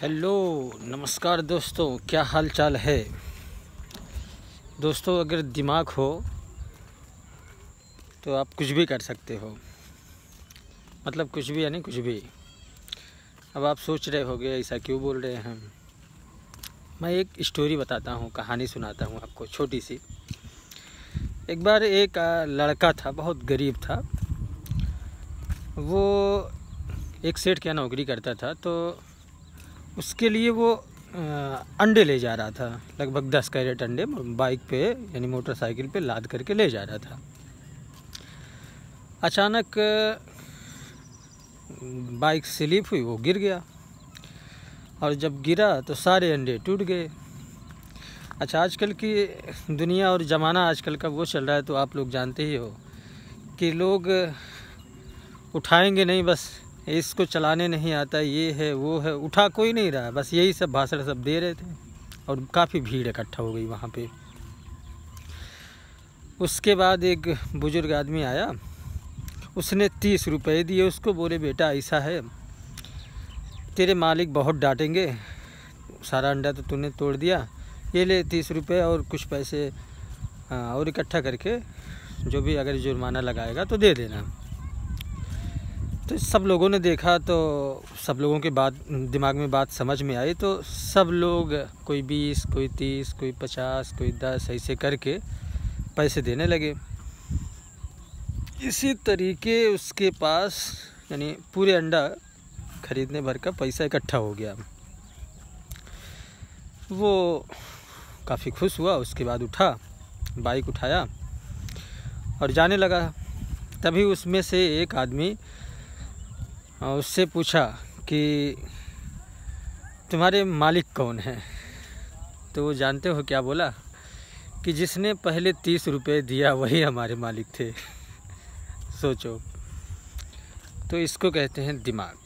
hello नमस्कार दोस्तों क्या हाल चाल है दोस्तों अगर दिमाग हो तो आप कुछ भी कर सकते हो मतलब कुछ भी यानी कुछ भी अब आप सोच रहे होगे ऐसा क्यों बोल रहे हैं मैं एक स्टोरी बताता हूँ कहानी सुनाता हूँ आपको छोटी सी एक बार एक लड़का था बहुत गरीब था वो एक सेठ क्या नौकरी करता था तो उसके लिए वो अंडे ले जा रहा था लगभग दस कैरेट अंडे बाइक पे यानी मोटरसाइकिल पे लाद करके ले जा रहा था अचानक बाइक स्लिप हुई वो गिर गया और जब गिरा तो सारे अंडे टूट गए अच्छा आजकल की दुनिया और ज़माना आजकल का वो चल रहा है तो आप लोग जानते ही हो कि लोग उठाएंगे नहीं बस इसको चलाने नहीं आता ये है वो है उठा कोई नहीं रहा बस यही सब भाषण सब दे रहे थे और काफ़ी भीड़ इकट्ठा हो गई वहाँ पे उसके बाद एक बुज़ुर्ग आदमी आया उसने तीस रुपए दिए उसको बोले बेटा ऐसा है तेरे मालिक बहुत डांटेंगे सारा अंडा तो तूने तोड़ दिया ये ले तीस रुपये और कुछ पैसे हाँ, और इकट्ठा करके जो भी अगर जुर्माना लगाएगा तो दे देना तो सब लोगों ने देखा तो सब लोगों के बाद दिमाग में बात समझ में आई तो सब लोग कोई बीस कोई तीस कोई पचास कोई दस ऐसे करके पैसे देने लगे इसी तरीके उसके पास यानी पूरे अंडा खरीदने भर का पैसा इकट्ठा हो गया वो काफ़ी खुश हुआ उसके बाद उठा बाइक उठाया और जाने लगा तभी उसमें से एक आदमी उससे पूछा कि तुम्हारे मालिक कौन हैं तो वो जानते हो क्या बोला कि जिसने पहले तीस रुपये दिया वही हमारे मालिक थे सोचो तो इसको कहते हैं दिमाग